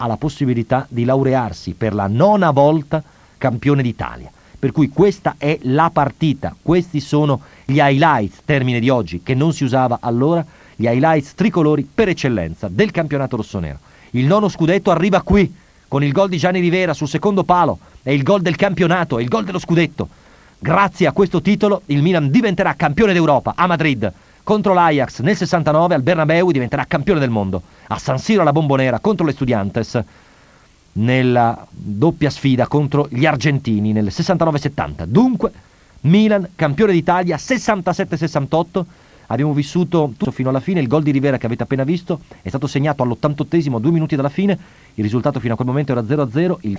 ha la possibilità di laurearsi per la nona volta campione d'Italia. Per cui questa è la partita, questi sono gli highlights, termine di oggi, che non si usava allora, gli highlights tricolori per eccellenza del campionato rossonero. Il nono scudetto arriva qui, con il gol di Gianni Rivera sul secondo palo, è il gol del campionato, è il gol dello scudetto. Grazie a questo titolo il Milan diventerà campione d'Europa a Madrid contro l'Ajax nel 69 al Bernabeu diventerà campione del mondo. A San Siro alla Bombonera contro le Studiantes nella doppia sfida contro gli argentini nel 69-70. Dunque, Milan campione d'Italia 67-68. Abbiamo vissuto tutto fino alla fine, il gol di Rivera che avete appena visto è stato segnato all'88esimo, due minuti dalla fine, il risultato fino a quel momento era 0-0, il...